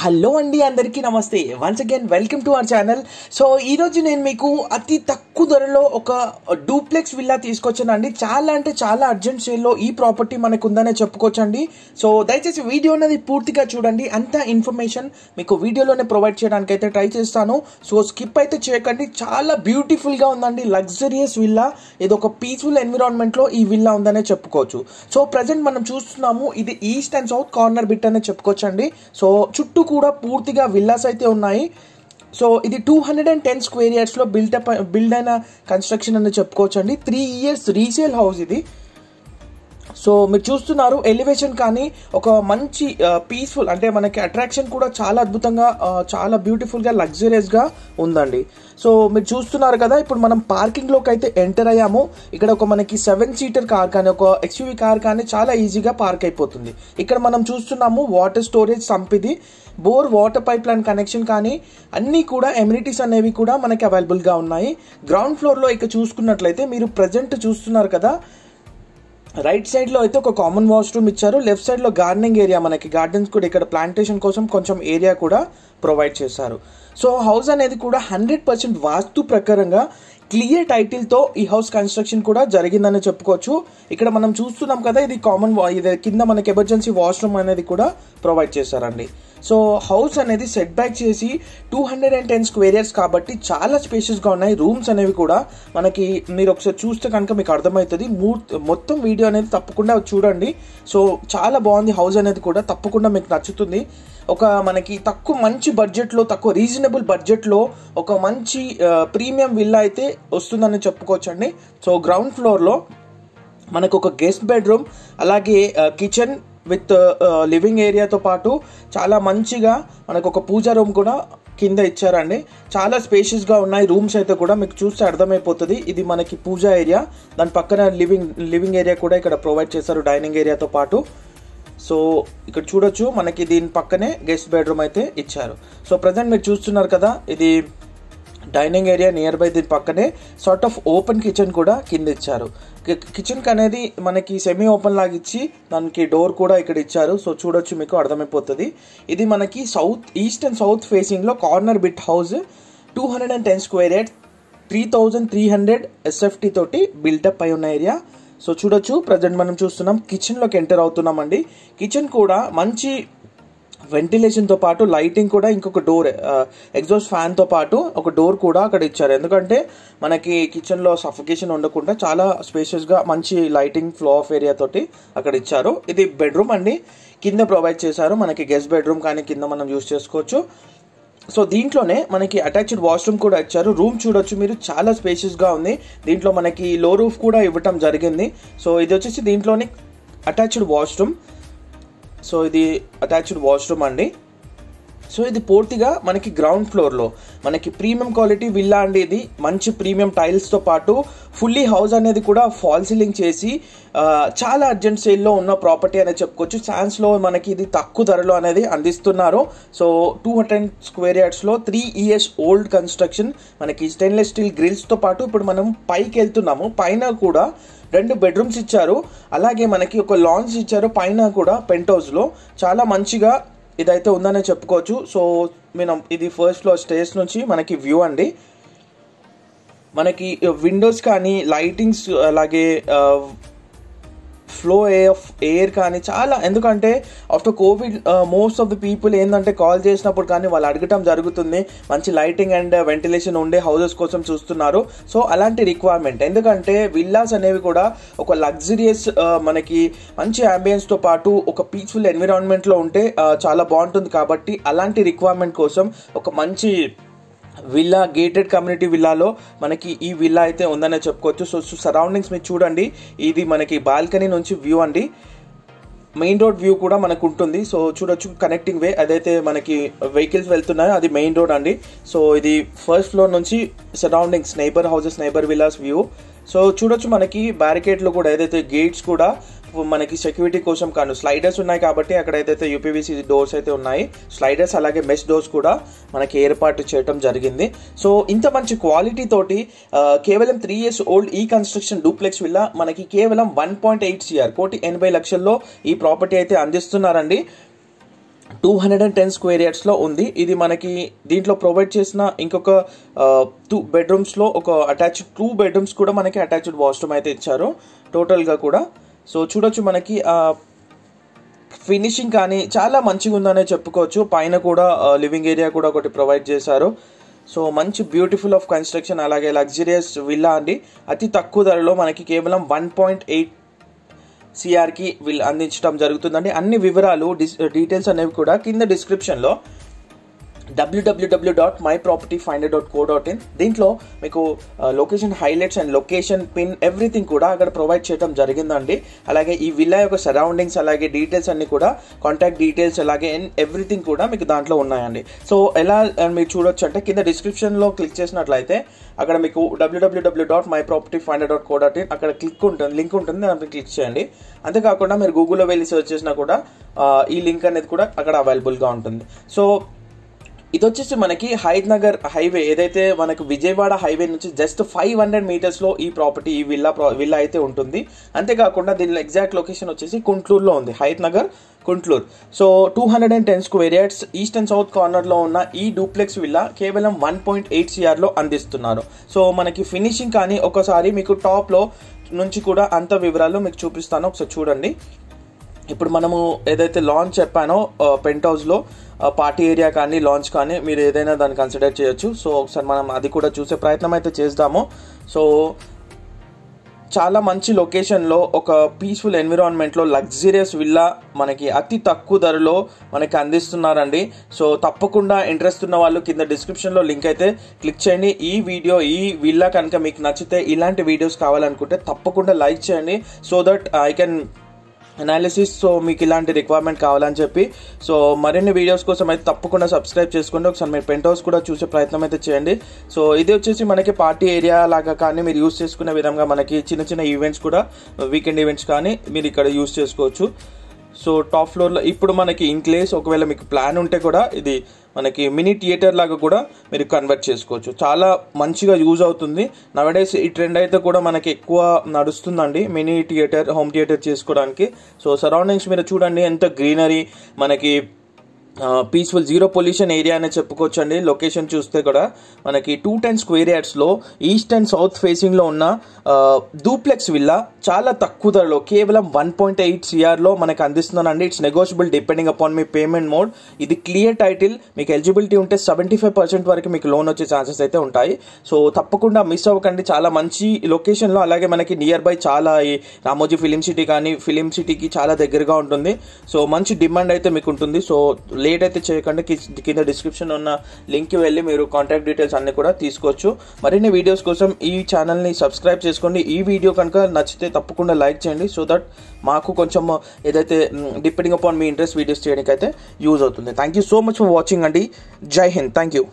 hello అండి అందరికీ నమస్తే once again welcome to our channel so ఈరోజు నేను మీకు అతి తక్కువ ధరలో ఒక డూప్లెక్స్ విల్లా తీసుకొచ్చానండి చాలా అంటే చాలా అర్జెంట్ సేల్లో ఈ ప్రాపర్టీ మనకు ఉందనే చెప్పుకోవచ్చండి సో దయచేసి వీడియో అనేది పూర్తిగా చూడండి అంత ఇన్ఫర్మేషన్ మీకు వీడియోలోనే ప్రొవైడ్ చేయడానికి అయితే ట్రై చేస్తాను సో స్కిప్ అయితే చేయకండి చాలా బ్యూటిఫుల్గా ఉందండి లగ్జరియస్ విల్లా ఇది ఒక పీస్ఫుల్ ఎన్విరాన్మెంట్లో ఈ విల్లా ఉందనే చెప్పుకోవచ్చు సో ప్రజెంట్ మనం చూస్తున్నాము ఇది east and south corner bit అనే చెప్పుకోవచ్చండి సో చుట్టూ కూడా పూర్తిగా విల్లాస్ అయితే ఉన్నాయి సో ఇది two hundred and ten square ఇయర్స్లో బిల్డప్ బిల్డ్ అయిన కన్స్ట్రక్షన్ అని చెప్పుకోవచ్చు అండి త్రీ ఇయర్స్ రీసేల్ హౌస్ ఇది సో మీరు చూస్తున్నారు ఎలివేషన్ కానీ ఒక మంచి పీస్ఫుల్ అంటే మనకి అట్రాక్షన్ కూడా చాలా అద్భుతంగా చాలా బ్యూటిఫుల్గా లగ్జరియస్గా ఉందండి సో మీరు చూస్తున్నారు కదా ఇప్పుడు మనం పార్కింగ్లోకి అయితే ఎంటర్ అయ్యాము ఇక్కడ ఒక మనకి సెవెన్ సీటర్ కార్ కానీ ఒక ఎక్స్యూవి కార్ కానీ చాలా ఈజీగా పార్క్ అయిపోతుంది ఇక్కడ మనం చూస్తున్నాము వాటర్ స్టోరేజ్ సంపిది bore water pipe line connection కానీ అన్నీ కూడా ఎమ్యూనిటీస్ అనేవి కూడా మనకి అవైలబుల్గా ఉన్నాయి గ్రౌండ్ ఫ్లోర్లో ఇక చూసుకున్నట్లయితే మీరు ప్రజెంట్ చూస్తున్నారు కదా రైట్ సైడ్లో అయితే ఒక కామన్ వాష్రూమ్ ఇచ్చారు లెఫ్ట్ సైడ్లో గార్డెనింగ్ ఏరియా మనకి గార్డెన్స్ కూడా ఇక్కడ ప్లాంటేషన్ కోసం కొంచెం ఏరియా కూడా ప్రొవైడ్ చేశారు సో హౌస్ అనేది కూడా హండ్రెడ్ పర్సెంట్ వాస్తు ప్రకారంగా క్లియర్ టైటిల్తో ఈ హౌస్ కన్స్ట్రక్షన్ కూడా జరిగిందని చెప్పుకోవచ్చు ఇక్కడ మనం చూస్తున్నాం కదా ఇది కామన్ ఇది కింద మనకి ఎమర్జెన్సీ వాష్రూమ్ అనేది కూడా ప్రొవైడ్ చేశారండి సో హౌస్ అనేది సెట్ బ్యాక్ చేసి two hundred and ten square yards కాబట్టి చాలా స్పేషియస్గా ఉన్నాయి రూమ్స్ అనేవి కూడా మనకి మీరు ఒకసారి చూస్తే కనుక మీకు అర్థమవుతుంది మొత్తం వీడియో అనేది తప్పకుండా చూడండి సో చాలా బాగుంది హౌస్ అనేది కూడా తప్పకుండా మీకు నచ్చుతుంది ఒక మనకి తక్కువ మంచి బడ్జెట్లో తక్కువ రీజనబుల్ బడ్జెట్లో ఒక మంచి ప్రీమియం విల్లా అయితే వస్తుందని చెప్పుకోవచ్చండి సో గ్రౌండ్ ఫ్లోర్లో మనకు ఒక గెస్ట్ బెడ్రూమ్ అలాగే కిచెన్ విత్ లివింగ్ ఏరియాతో పాటు చాలా మంచిగా మనకు ఒక పూజా రూమ్ కూడా కింద ఇచ్చారండి చాలా స్పేషియస్గా ఉన్నాయి రూమ్స్ అయితే కూడా మీకు చూస్తే అర్థమైపోతుంది ఇది మనకి పూజా ఏరియా దాని పక్కన లివింగ్ లివింగ్ ఏరియా కూడా ఇక్కడ ప్రొవైడ్ చేశారు డైనింగ్ ఏరియాతో పాటు సో ఇక్కడ చూడొచ్చు మనకి దీని పక్కనే గెస్ట్ బెడ్రూమ్ అయితే ఇచ్చారు సో ప్రజెంట్ మీరు చూస్తున్నారు కదా ఇది డైనింగ్ ఏరియా నియర్ బై దీని పక్కనే సార్ట్ ఆఫ్ ఓపెన్ కిచెన్ కూడా కింద ఇచ్చారు కిచెన్కి అనేది మనకి సెమీ ఓపెన్ లాగా ఇచ్చి దానికి డోర్ కూడా ఇక్కడ ఇచ్చారు సో చూడొచ్చు మీకు అర్థమైపోతుంది ఇది మనకి సౌత్ ఈస్ట్ అండ్ సౌత్ ఫేసింగ్లో corner bit house two hundred and ten square yard three thousand three hundred SFT తోటి బిల్డప్ అయి ఉన్న ఏరియా సో చూడొచ్చు ప్రజెంట్ మనం చూస్తున్నాం కిచెన్లోకి ఎంటర్ అవుతున్నామండి కిచెన్ కూడా మంచి వెంటిలేషన్తో పాటు లైటింగ్ కూడా ఇంకొక డోర్ ఎగ్జాస్ట్ ఫ్యాన్తో పాటు ఒక డోర్ కూడా అక్కడ ఇచ్చారు ఎందుకంటే మనకి కిచెన్లో సఫికేషన్ ఉండకుండా చాలా స్పేషియస్గా మంచి లైటింగ్ ఫ్లో ఆఫ్ ఏరియా తోటి అక్కడ ఇచ్చారు ఇది బెడ్రూమ్ అండి కింద ప్రొవైడ్ చేశారు మనకి గెస్ట్ బెడ్రూమ్ కానీ కింద మనం యూస్ చేసుకోవచ్చు సో దీంట్లోనే మనకి అటాచ్డ్ వాష్రూమ్ కూడా ఇచ్చారు రూమ్ చూడొచ్చు మీరు చాలా స్పేషియస్గా ఉంది దీంట్లో మనకి లో రూఫ్ కూడా ఇవ్వటం జరిగింది సో ఇది వచ్చేసి దీంట్లోనే అటాచ్డ్ వాష్రూమ్ సో ఇది అటాచ్డ్ వాష్రూమ్ అండి సో ఇది పూర్తిగా మనకి గ్రౌండ్ ఫ్లోర్లో మనకి ప్రీమియం క్వాలిటీ విల్లా అండి ఇది మంచి ప్రీమియం టైల్స్తో పాటు ఫుల్లీ హౌస్ అనేది కూడా ఫాల్ సీలింగ్ చేసి చాలా అర్జెంట్ సేల్లో ఉన్న ప్రాపర్టీ అనేది చెప్పుకోవచ్చు శాన్స్లో మనకి ఇది తక్కువ ధరలో అనేది అందిస్తున్నారు సో టూ హండ్రెడ్ స్క్వేర్ యార్డ్స్లో త్రీ ఇయర్స్ ఓల్డ్ కన్స్ట్రక్షన్ మనకి స్టెయిన్లెస్ స్టీల్ గ్రిల్స్తో పాటు ఇప్పుడు మనం పైకి వెళ్తున్నాము పైన కూడా రెండు బెడ్రూమ్స్ ఇచ్చారు అలాగే మనకి ఒక లాంజ్ ఇచ్చారు పైన కూడా పెంట్ హౌస్లో చాలా మంచిగా ఇదైతే ఉందనే చెప్పుకోవచ్చు సో మనం ఇది ఫస్ట్ ఫ్లోర్ స్టేజ్ నుంచి మనకి వ్యూ అండి మనకి విండోస్ uh, కానీ లైటింగ్స్ uh, అలాగే uh, flow a of air కానీ చాలా ఎందుకంటే after covid most of the people ఏంటంటే కాల్ చేసినప్పుడు కానీ వాళ్ళు అడగటం జరుగుతుంది మంచి లైటింగ్ అండ్ వెంటిలేషన్ ఉండే హౌసెస్ కోసం చూస్తున్నారు సో అలాంటి రిక్వైర్మెంట్ ఎందుకంటే విల్లాస్ అనేవి కూడా ఒక లగ్జరియస్ uh, మనకి మంచి అంబియన్స్తో పాటు ఒక పీస్ఫుల్ ఎన్విరాన్మెంట్లో ఉంటే uh, చాలా బాగుంటుంది కాబట్టి అలాంటి రిక్వైర్మెంట్ కోసం ఒక మంచి విల్లా గేటెడ్ కమ్యూనిటీ విల్లాలో మనకి ఈ విల్లా అయితే ఉందనే చెప్పుకోవచ్చు సో సరౌండింగ్స్ మీరు చూడండి ఇది మనకి బాల్కనీ నుంచి వ్యూ అండి మెయిన్ రోడ్ వ్యూ కూడా మనకు ఉంటుంది సో చూడొచ్చు కనెక్టింగ్ వే అదైతే మనకి వెహికల్స్ వెళ్తున్నాయో అది మెయిన్ రోడ్ అండి సో ఇది ఫస్ట్ ఫ్లోర్ నుంచి surroundings neighbour houses neighbour villas view so చూడొచ్చు మనకి బ్యారికేడ్లు కూడా ఏదైతే గేట్స్ కూడా మనకి సెక్యూరిటీ కోసం కాను స్లైడర్స్ ఉన్నాయి కాబట్టి అక్కడ ఏదైతే యూపీవీసీ డోర్స్ అయితే ఉన్నాయి స్లైడర్స్ అలాగే మెష్ డోర్స్ కూడా మనకి ఏర్పాటు చేయడం జరిగింది సో ఇంత మంచి క్వాలిటీ తోటి కేవలం త్రీ ఇయర్స్ ఓల్డ్ ఈ కన్స్ట్రక్షన్ డూప్లెక్స్ విల్ల మనకి కేవలం వన్ పాయింట్ ఎయిట్ సిఆర్ కోటి ఎనభై లక్షల్లో ఈ ప్రాపర్టీ అయితే అందిస్తున్నారండి two hundred and ten square యార్డ్స్లో ఉంది ఇది మనకి దీంట్లో ప్రొవైడ్ చేసిన ఇంకొక టూ బెడ్రూమ్స్లో ఒక అటాచ్డ్ టూ బెడ్రూమ్స్ కూడా మనకి అటాచ్డ్ వాష్రూమ్ అయితే ఇచ్చారు టోటల్గా కూడా సో చూడొచ్చు మనకి ఫినిషింగ్ కానీ చాలా మంచిగా ఉందనే చెప్పుకోవచ్చు పైన కూడా లివింగ్ ఏరియా కూడా ఒకటి ప్రొవైడ్ చేశారు సో మంచి బ్యూటిఫుల్ ఆఫ్ కన్స్ట్రక్షన్ అలాగే లగ్జరియస్ విల్లా అండి అతి తక్కువ ధరలో మనకి కేవలం వన్ పాయింట్ ఎయిట్ సిఆర్కి విల్ అందించడం జరుగుతుందండి అన్ని వివరాలు డీటెయిల్స్ అనేవి కూడా కింద డిస్క్రిప్షన్లో W W W dot my property finder dot co dot in దీంట్లో మీకు location highlights and location pin everything కూడా అక్కడ ప్రొవైడ్ చేయడం జరిగిందండి అలాగే ఈ విల్లా యొక్క సరౌండింగ్స్ అలాగే డీటెయిల్స్ అన్ని కూడా కాంటాక్ట్ డీటెయిల్స్ అలాగే అండ్ ఎవ్రీథింగ్ కూడా మీకు దాంట్లో ఉన్నాయండి సో ఎలా uh, మీరు చూడొచ్చు అంటే కింద డిస్క్రిప్షన్లో క్లిక్ చేసినట్లయితే అక్కడ మీకు W W W dot my property finder dot co dot in అక్కడ క్లిక్ ఉంటుంది లింక్ ఉంటుంది దానిపై క్లిక్ చేయండి అంతేకాకుండా మీరు గూగుల్లో వెళ్ళి సెర్చ్ చేసినా కూడా uh, ఈ లింక్ అనేది కూడా అక్కడ అవైలబుల్గా ఉంటుంది సో ఇది వచ్చేసి మనకి హైద్నగర్ హైవే ఏదైతే మనకు విజయవాడ హైవే నుంచి జస్ట్ ఫైవ్ హండ్రెడ్ మీటర్స్లో ఈ ప్రాపర్టీ ఈ విల్లా విల్లా అయితే ఉంటుంది అంతేకాకుండా దీని ఎగ్జాక్ట్ లొకేషన్ వచ్చేసి కుంట్లూరులో ఉంది నగర్ Kuntloor so two hundred and ten square yards east and south కార్నర్లో ఉన్న ఈ డూప్లెక్స్ విల్లా కేవలం వన్ పాయింట్ ఎయిట్ సిఆర్లో అందిస్తున్నారు సో మనకి ఫినిషింగ్ కానీ ఒకసారి మీకు టాప్లో నుంచి కూడా అంత వివరాలు మీకు చూపిస్తాను ఒకసారి చూడండి ఇప్పుడు మనము ఏదైతే లాంచ్ చెప్పానో పెంట్ హౌస్లో పార్టీ ఏరియా కానీ లాంచ్ కానీ మీరు ఏదైనా దాన్ని కన్సిడర్ చేయొచ్చు సో ఒకసారి మనం అది కూడా చూసే ప్రయత్నం అయితే చేద్దాము సో చాలా మంచి లొకేషన్లో ఒక పీస్ఫుల్ ఎన్విరాన్మెంట్లో లగ్జరియస్ విల్లా మనకి అతి తక్కువ ధరలో మనకి అందిస్తున్నారండి సో తప్పకుండా ఇంట్రెస్ట్ ఉన్న వాళ్ళు కింద డిస్క్రిప్షన్లో లింక్ అయితే క్లిక్ చేయండి ఈ వీడియో ఈ విల్లా కనుక మీకు నచ్చితే ఇలాంటి వీడియోస్ కావాలనుకుంటే తప్పకుండా లైక్ చేయండి so that I can analysis so మీకు ఇలాంటి రిక్వైర్మెంట్ కావాలని చెప్పి సో మరిన్ని వీడియోస్ కోసం అయితే తప్పకుండా సబ్స్క్రైబ్ చేసుకోండి ఒకసారి మీరు పెంట్ హౌస్ కూడా చూసే ప్రయత్నం అయితే చేయండి సో ఇది వచ్చేసి మనకి పార్టీ ఏరియా లాగా కానీ మీరు యూస్ చేసుకునే విధంగా మనకి చిన్న చిన్న ఈవెంట్స్ కూడా వీకెండ్ ఈవెంట్స్ కానీ మీరు ఇక్కడ యూస్ చేసుకోవచ్చు సో టాప్ ఫ్లోర్లో ఇప్పుడు మనకి ఇన్ క్లేస్ ఒకవేళ మీకు ప్లాన్ ఉంటే కూడా ఇది మనకి మినీ థియేటర్ లాగా కూడా మీరు కన్వర్ట్ చేసుకోవచ్చు చాలా మంచిగా యూజ్ అవుతుంది నవడేస్ ఈ ట్రెండ్ అయితే కూడా మనకి ఎక్కువ నడుస్తుందండి మినీ థియేటర్ హోమ్ థియేటర్ చేసుకోవడానికి సో సరౌండింగ్స్ మీరు చూడండి ఎంత గ్రీనరీ మనకి పీస్ఫుల్ జీరో పొల్యూషన్ ఏరియా అనే చెప్పుకోవచ్చు అండి లొకేషన్ చూస్తే కూడా మనకి టూ టెన్ స్క్వేర్ యార్డ్స్లో ఈస్ట్ అండ్ సౌత్ ఫేసింగ్లో ఉన్న డూప్లెక్స్ విల్లా చాలా తక్కువ ధరలో కేవలం వన్ పాయింట్ ఎయిట్ సిఆర్లో మనకు అందిస్తున్నానండి ఇట్స్ నెగోషియబుల్ డిపెండింగ్ అపాన్ మీ పేమెంట్ మోడ్ ఇది క్లియర్ టైటిల్ మీకు ఎలిజిబిలిటీ ఉంటే సెవెంటీ ఫైవ్ పర్సెంట్ వరకు మీకు లోన్ వచ్చే ఛాన్సెస్ అయితే ఉంటాయి సో తప్పకుండా మిస్ అవ్వకండి చాలా మంచి లొకేషన్లో అలాగే మనకి నియర్ బై చాలా ఈ రామోజీ ఫిలిం సిటీ కానీ ఫిలిం సిటీకి చాలా దగ్గరగా ఉంటుంది సో మంచి డిమాండ్ అయితే మీకు ఉంటుంది సో లేట్ అయితే చేయకుండా కింద డిస్క్రిప్షన్ ఉన్న లింక్కి వెళ్ళి మీరు కాంటాక్ట్ డీటెయిల్స్ అన్ని కూడా తీసుకోవచ్చు మరిన్ని వీడియోస్ కోసం ఈ ఛానల్ని సబ్స్క్రైబ్ చేసుకోండి ఈ వీడియో కనుక నచ్చితే తప్పకుండా లైక్ చేయండి సో దట్ మాకు కొంచెం ఏదైతే డిపెండింగ్ అపాన్ మీ ఇంట్రెస్ట్ వీడియోస్ చేయడానికి అయితే యూజ్ అవుతుంది thank you so much for watching అండి జై హింద్ థ్యాంక్ యూ